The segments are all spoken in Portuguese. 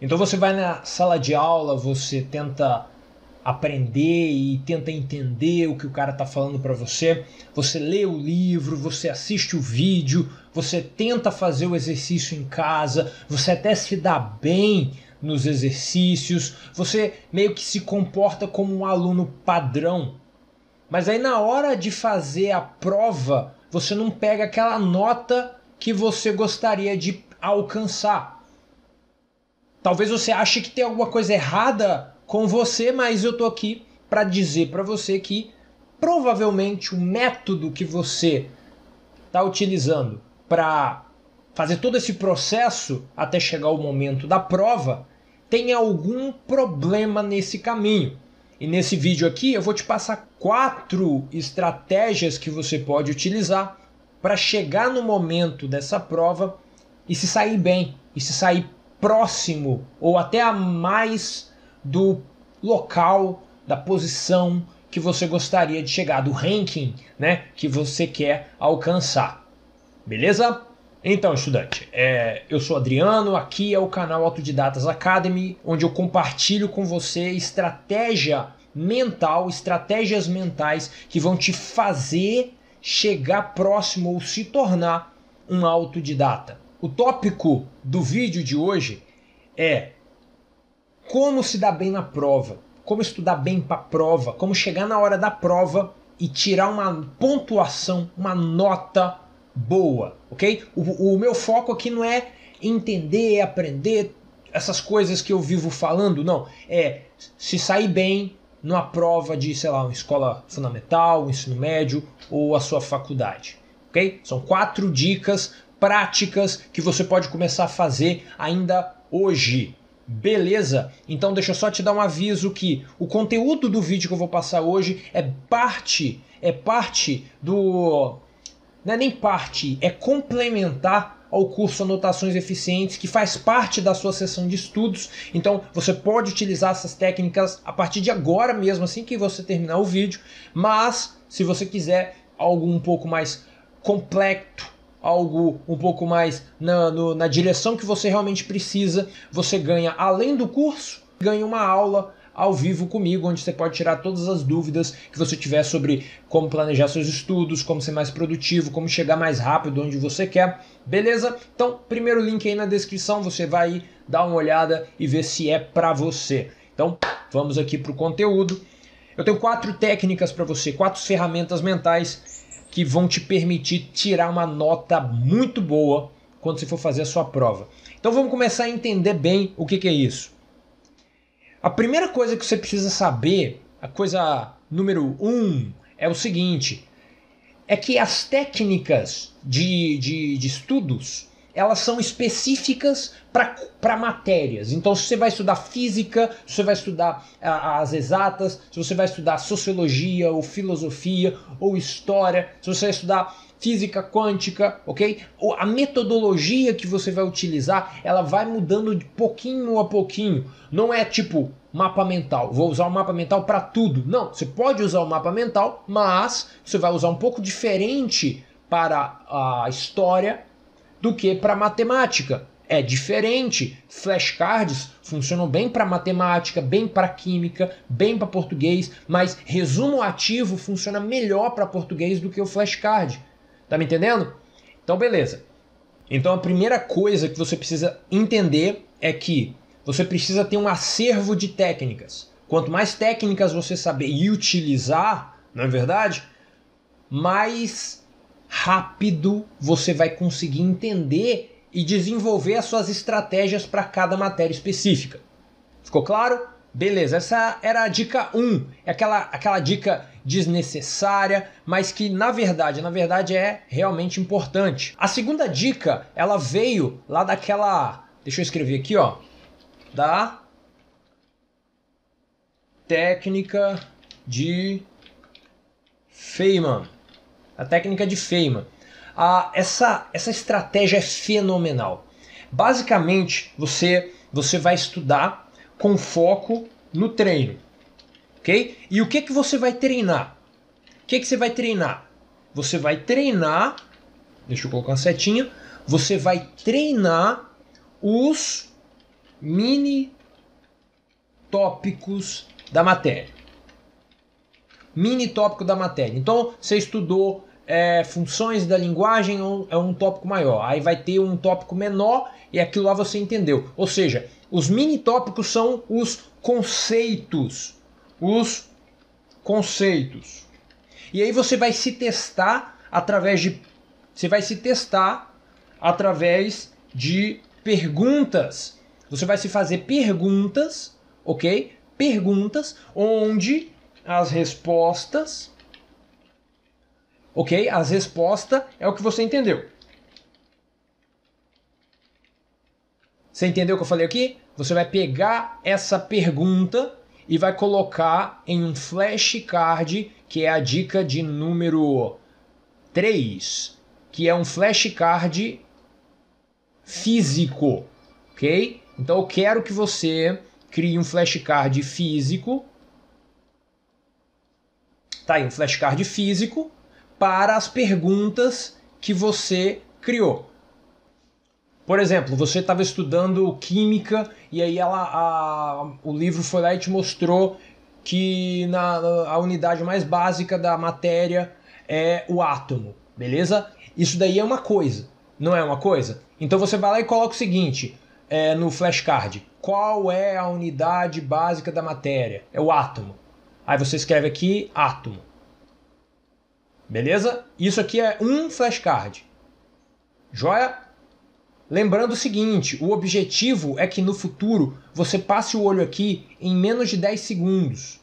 Então você vai na sala de aula, você tenta aprender e tenta entender o que o cara está falando para você. Você lê o livro, você assiste o vídeo, você tenta fazer o exercício em casa, você até se dá bem nos exercícios, você meio que se comporta como um aluno padrão. Mas aí na hora de fazer a prova, você não pega aquela nota que você gostaria de alcançar. Talvez você ache que tem alguma coisa errada com você, mas eu tô aqui para dizer para você que provavelmente o método que você está utilizando para fazer todo esse processo até chegar o momento da prova tem algum problema nesse caminho. E nesse vídeo aqui eu vou te passar quatro estratégias que você pode utilizar para chegar no momento dessa prova e se sair bem, e se sair próximo ou até a mais do local, da posição que você gostaria de chegar, do ranking né, que você quer alcançar. Beleza? Então, estudante, é, eu sou Adriano, aqui é o canal Autodidatas Academy, onde eu compartilho com você estratégia mental, estratégias mentais que vão te fazer chegar próximo ou se tornar um autodidata. O tópico do vídeo de hoje é como se dar bem na prova, como estudar bem para a prova, como chegar na hora da prova e tirar uma pontuação, uma nota boa, ok? O, o meu foco aqui não é entender, aprender essas coisas que eu vivo falando, não. É se sair bem numa prova de, sei lá, uma escola fundamental, um ensino médio ou a sua faculdade. Okay? São quatro dicas práticas que você pode começar a fazer ainda hoje. Beleza? Então deixa eu só te dar um aviso que o conteúdo do vídeo que eu vou passar hoje é parte, é parte do não é nem parte, é complementar ao curso Anotações Eficientes, que faz parte da sua sessão de estudos. Então, você pode utilizar essas técnicas a partir de agora mesmo, assim que você terminar o vídeo, mas se você quiser algo um pouco mais completo, algo um pouco mais na, no, na direção que você realmente precisa, você ganha além do curso, ganha uma aula ao vivo comigo, onde você pode tirar todas as dúvidas que você tiver sobre como planejar seus estudos, como ser mais produtivo, como chegar mais rápido onde você quer, beleza? Então, primeiro link aí na descrição, você vai dar uma olhada e ver se é para você. Então, vamos aqui para o conteúdo. Eu tenho quatro técnicas para você, quatro ferramentas mentais que vão te permitir tirar uma nota muito boa quando você for fazer a sua prova. Então vamos começar a entender bem o que, que é isso. A primeira coisa que você precisa saber, a coisa número um, é o seguinte: é que as técnicas de, de, de estudos elas são específicas para matérias. Então, se você vai estudar física, se você vai estudar as exatas, se você vai estudar sociologia ou filosofia ou história, se você vai estudar física quântica, ok? A metodologia que você vai utilizar, ela vai mudando de pouquinho a pouquinho. Não é tipo mapa mental. Vou usar o mapa mental para tudo. Não, você pode usar o mapa mental, mas você vai usar um pouco diferente para a história, do que para matemática. É diferente. Flashcards funcionam bem para matemática, bem para química, bem para português, mas resumo ativo funciona melhor para português do que o flashcard. Tá me entendendo? Então, beleza. Então, a primeira coisa que você precisa entender é que você precisa ter um acervo de técnicas. Quanto mais técnicas você saber e utilizar, não é verdade? Mais rápido você vai conseguir entender e desenvolver as suas estratégias para cada matéria específica. Ficou claro? Beleza, essa era a dica 1, um, é aquela, aquela dica desnecessária, mas que na verdade, na verdade é realmente importante. A segunda dica, ela veio lá daquela, deixa eu escrever aqui, ó, da técnica de Feynman a técnica de Feynman. Ah, essa, essa estratégia é fenomenal. Basicamente, você, você vai estudar com foco no treino, ok? E o que, que você vai treinar? O que, que você vai treinar? Você vai treinar, deixa eu colocar uma setinha, você vai treinar os mini tópicos da matéria. Mini tópico da matéria. Então, você estudou é, funções da linguagem é um tópico maior. Aí vai ter um tópico menor e aquilo lá você entendeu. Ou seja, os mini tópicos são os conceitos. Os conceitos. E aí você vai se testar através de. Você vai se testar através de perguntas. Você vai se fazer perguntas, ok? Perguntas onde as respostas ok? As respostas é o que você entendeu. Você entendeu o que eu falei aqui? Você vai pegar essa pergunta e vai colocar em um flashcard, que é a dica de número 3, que é um flashcard físico, ok? Então eu quero que você crie um flashcard físico. Tá aí, um flashcard físico para as perguntas que você criou. Por exemplo, você estava estudando química e aí ela, a, o livro foi lá e te mostrou que na, a unidade mais básica da matéria é o átomo, beleza? Isso daí é uma coisa, não é uma coisa? Então você vai lá e coloca o seguinte é, no flashcard: qual é a unidade básica da matéria? É o átomo. Aí você escreve aqui átomo. Beleza? Isso aqui é um flashcard. Joia? Lembrando o seguinte: o objetivo é que no futuro você passe o olho aqui em menos de 10 segundos.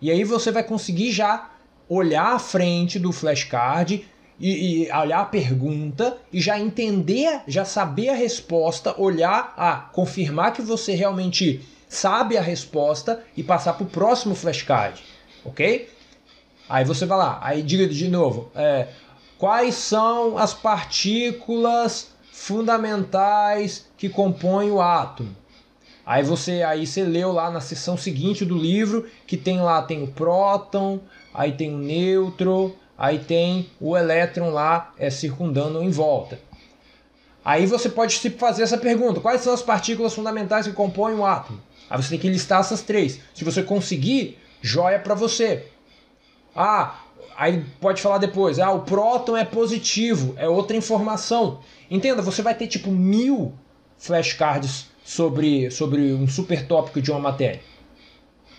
E aí você vai conseguir já olhar à frente do flashcard e, e, olhar a pergunta e já entender, já saber a resposta, olhar, a ah, confirmar que você realmente sabe a resposta e passar para o próximo flashcard, ok? Aí você vai lá, aí diga de novo, é, quais são as partículas fundamentais que compõem o átomo? Aí você aí você leu lá na seção seguinte do livro que tem lá tem o próton, aí tem o neutro, aí tem o elétron lá é, circundando em volta. Aí você pode se fazer essa pergunta: quais são as partículas fundamentais que compõem o átomo? Aí você tem que listar essas três. Se você conseguir, joia para você. Ah, aí pode falar depois, ah, o próton é positivo, é outra informação. Entenda, você vai ter tipo mil flashcards sobre, sobre um super tópico de uma matéria.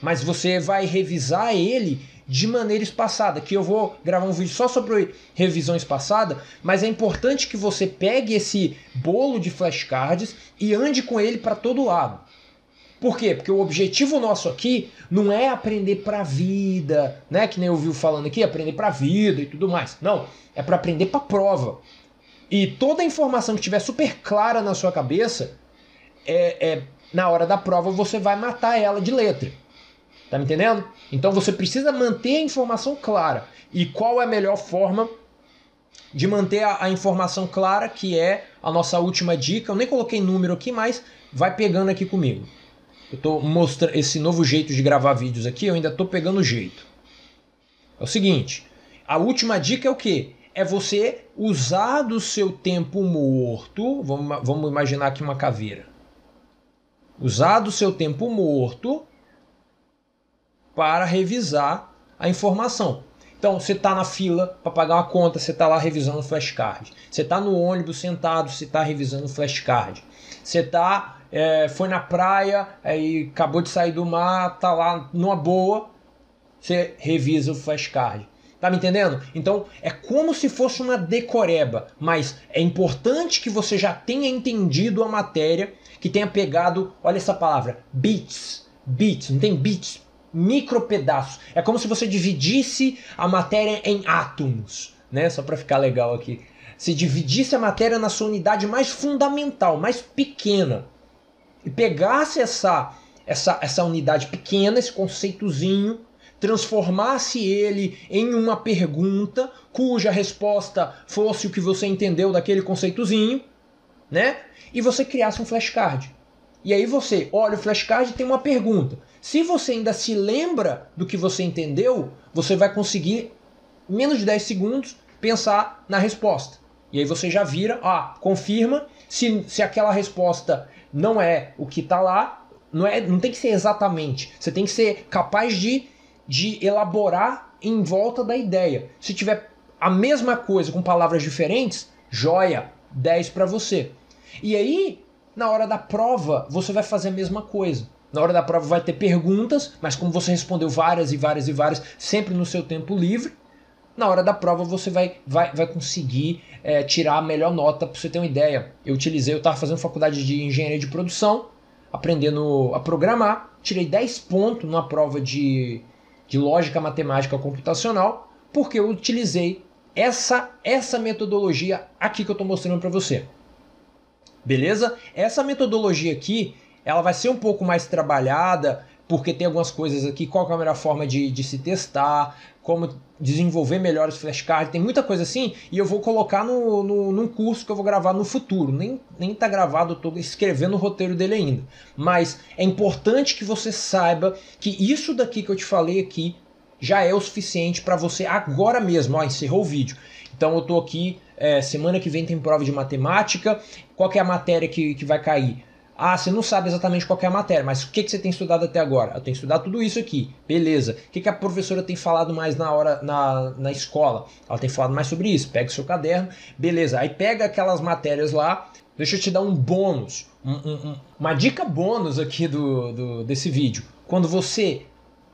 Mas você vai revisar ele de maneira espaçada, que eu vou gravar um vídeo só sobre revisão espaçada, mas é importante que você pegue esse bolo de flashcards e ande com ele para todo lado. Por quê? Porque o objetivo nosso aqui não é aprender para a vida, né? Que nem eu viu falando aqui, aprender para a vida e tudo mais. Não, é para aprender para prova. E toda a informação que tiver super clara na sua cabeça, é, é, na hora da prova você vai matar ela de letra. Tá me entendendo? Então você precisa manter a informação clara. E qual é a melhor forma de manter a, a, informação clara, que é a nossa última dica? Eu nem coloquei número aqui, mas vai pegando aqui comigo. Eu tô mostrando esse novo jeito de gravar vídeos aqui, eu ainda tô pegando o jeito. É o seguinte, a última dica é o quê? É você usar do seu tempo morto, vamos, vamos imaginar aqui uma caveira. Usar do seu tempo morto para revisar a informação. Então, você está na fila para pagar uma conta, você está lá revisando o flashcard. Você está no ônibus sentado, você está revisando o flashcard. Você está é, foi na praia, aí acabou de sair do mar, tá lá numa boa, você revisa o flashcard. Tá me entendendo? Então é como se fosse uma decoreba, mas é importante que você já tenha entendido a matéria, que tenha pegado, olha essa palavra, bits, bits, não tem bits, micro pedaços. É como se você dividisse a matéria em átomos, né? Só para ficar legal aqui. Se dividisse a matéria na sua unidade mais fundamental, mais pequena e pegasse essa, essa, essa unidade pequena, esse conceitozinho, transformasse ele em uma pergunta cuja resposta fosse o que você entendeu daquele conceitozinho, né? E você criasse um flashcard. E aí você olha o flashcard e tem uma pergunta. Se você ainda se lembra do que você entendeu, você vai conseguir, em menos de 10 segundos, pensar na resposta. E aí você já vira, ah, confirma se, se aquela resposta não é o que está lá, não, é, não tem que ser exatamente. Você tem que ser capaz de, de elaborar em volta da ideia. Se tiver a mesma coisa com palavras diferentes, joia, 10 para você. E aí, na hora da prova, você vai fazer a mesma coisa. Na hora da prova vai ter perguntas, mas como você respondeu várias e várias e várias, sempre no seu tempo livre, na hora da prova você vai, vai, vai conseguir é, tirar a melhor nota para você ter uma ideia. Eu utilizei, eu estava fazendo faculdade de engenharia de produção, aprendendo a programar, tirei 10 pontos numa prova de, de lógica matemática computacional, porque eu utilizei essa, essa metodologia aqui que eu estou mostrando para você. Beleza? Essa metodologia aqui, ela vai ser um pouco mais trabalhada, porque tem algumas coisas aqui, qual é a melhor forma de, de se testar, como desenvolver melhor os flashcards, tem muita coisa assim, e eu vou colocar no, no, num curso que eu vou gravar no futuro. Nem, nem tá gravado, eu tô escrevendo o roteiro dele ainda. Mas é importante que você saiba que isso daqui que eu te falei aqui já é o suficiente para você agora mesmo, ó, encerrou o vídeo. Então eu tô aqui, é, semana que vem tem prova de matemática, qual é a matéria que, que vai cair? Ah, você não sabe exatamente qual é a matéria, mas o que, que você tem estudado até agora? Eu tenho estudado tudo isso aqui, beleza. O que, que a professora tem falado mais na hora na, na escola? Ela tem falado mais sobre isso. Pega o seu caderno, beleza. Aí pega aquelas matérias lá. Deixa eu te dar um bônus, um, um, uma dica bônus aqui do, do desse vídeo. Quando você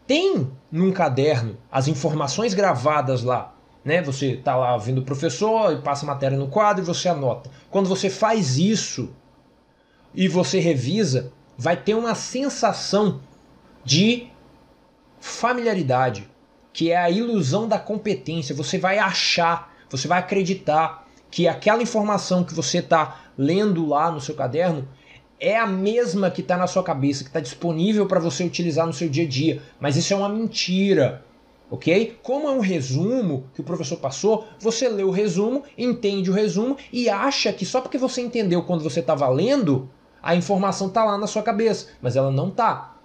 tem num caderno as informações gravadas lá, né? Você tá lá ouvindo o professor, e passa a matéria no quadro e você anota. Quando você faz isso e você revisa, vai ter uma sensação de familiaridade, que é a ilusão da competência. Você vai achar, você vai acreditar que aquela informação que você está lendo lá no seu caderno é a mesma que está na sua cabeça, que está disponível para você utilizar no seu dia a dia. Mas isso é uma mentira, ok? Como é um resumo que o professor passou, você lê o resumo, entende o resumo e acha que só porque você entendeu quando você estava lendo, a informação tá lá na sua cabeça, mas ela não tá.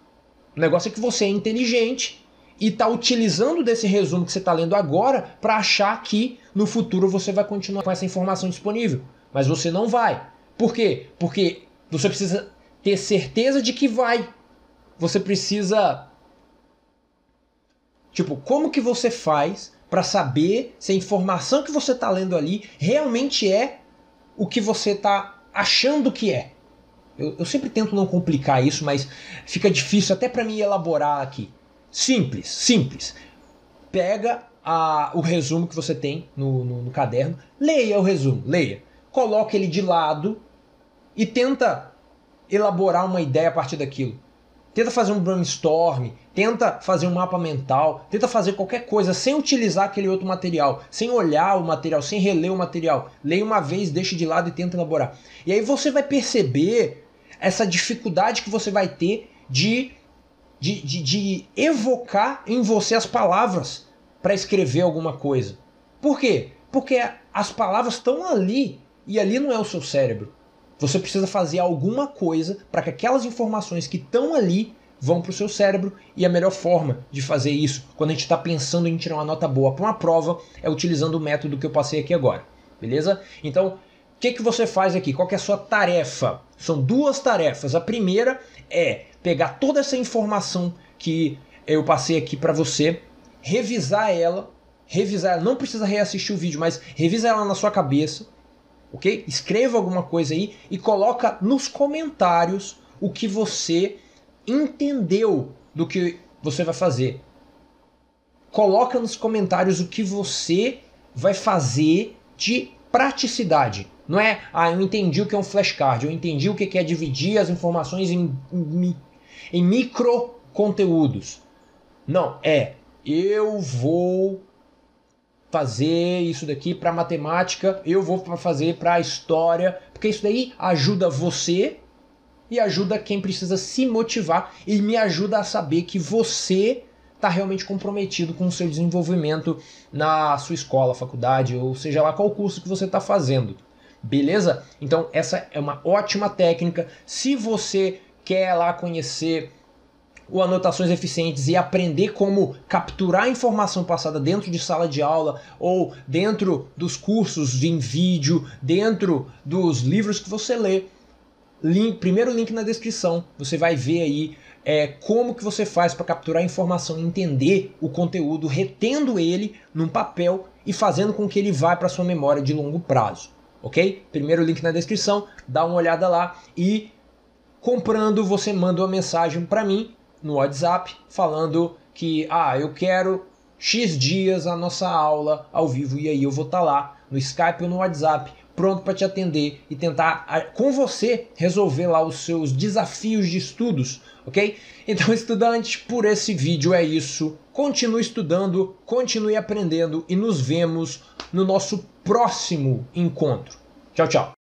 O negócio é que você é inteligente e tá utilizando desse resumo que você está lendo agora para achar que no futuro você vai continuar com essa informação disponível. Mas você não vai. Por quê? Porque você precisa ter certeza de que vai. Você precisa. Tipo, como que você faz para saber se a informação que você está lendo ali realmente é o que você está achando que é? Eu, eu sempre tento não complicar isso, mas fica difícil até para mim elaborar aqui. Simples, simples. Pega a, o resumo que você tem no, no, no caderno, leia o resumo, leia. Coloque ele de lado e tenta elaborar uma ideia a partir daquilo. Tenta fazer um brainstorm, tenta fazer um mapa mental, tenta fazer qualquer coisa sem utilizar aquele outro material, sem olhar o material, sem reler o material. Leia uma vez, deixa de lado e tenta elaborar. E aí você vai perceber essa dificuldade que você vai ter de, de, de, de evocar em você as palavras para escrever alguma coisa. Por quê? Porque as palavras estão ali e ali não é o seu cérebro. Você precisa fazer alguma coisa para que aquelas informações que estão ali vão para o seu cérebro e a melhor forma de fazer isso, quando a gente está pensando em tirar uma nota boa para uma prova, é utilizando o método que eu passei aqui agora, beleza? Então o que, que você faz aqui? Qual é a sua tarefa? São duas tarefas. A primeira é pegar toda essa informação que eu passei aqui para você, revisar ela, revisar ela, não precisa reassistir o vídeo, mas revisa ela na sua cabeça, ok? Escreva alguma coisa aí e coloca nos comentários o que você entendeu do que você vai fazer. Coloca nos comentários o que você vai fazer de praticidade. Não é, ah, eu entendi o que é um flashcard, eu entendi o que é dividir as informações em, em, em micro conteúdos. Não, é, eu vou fazer isso daqui para matemática, eu vou fazer para história, porque isso daí ajuda você e ajuda quem precisa se motivar e me ajuda a saber que você está realmente comprometido com o seu desenvolvimento na sua escola, faculdade, ou seja lá qual curso que você está fazendo. Beleza? Então essa é uma ótima técnica. Se você quer lá conhecer o anotações eficientes e aprender como capturar a informação passada dentro de sala de aula ou dentro dos cursos em vídeo, dentro dos livros que você lê, link, primeiro link na descrição, você vai ver aí é, como que você faz para capturar a informação e entender o conteúdo, retendo ele num papel e fazendo com que ele vá para sua memória de longo prazo, ok? Primeiro link na descrição, dá uma olhada lá e comprando você manda uma mensagem para mim no WhatsApp falando que ah eu quero x dias a nossa aula ao vivo e aí eu vou estar tá lá no Skype ou no WhatsApp pronto para te atender e tentar com você resolver lá os seus desafios de estudos, ok? Então, estudantes, por esse vídeo é isso. Continue estudando, continue aprendendo e nos vemos no nosso próximo encontro. Tchau, tchau.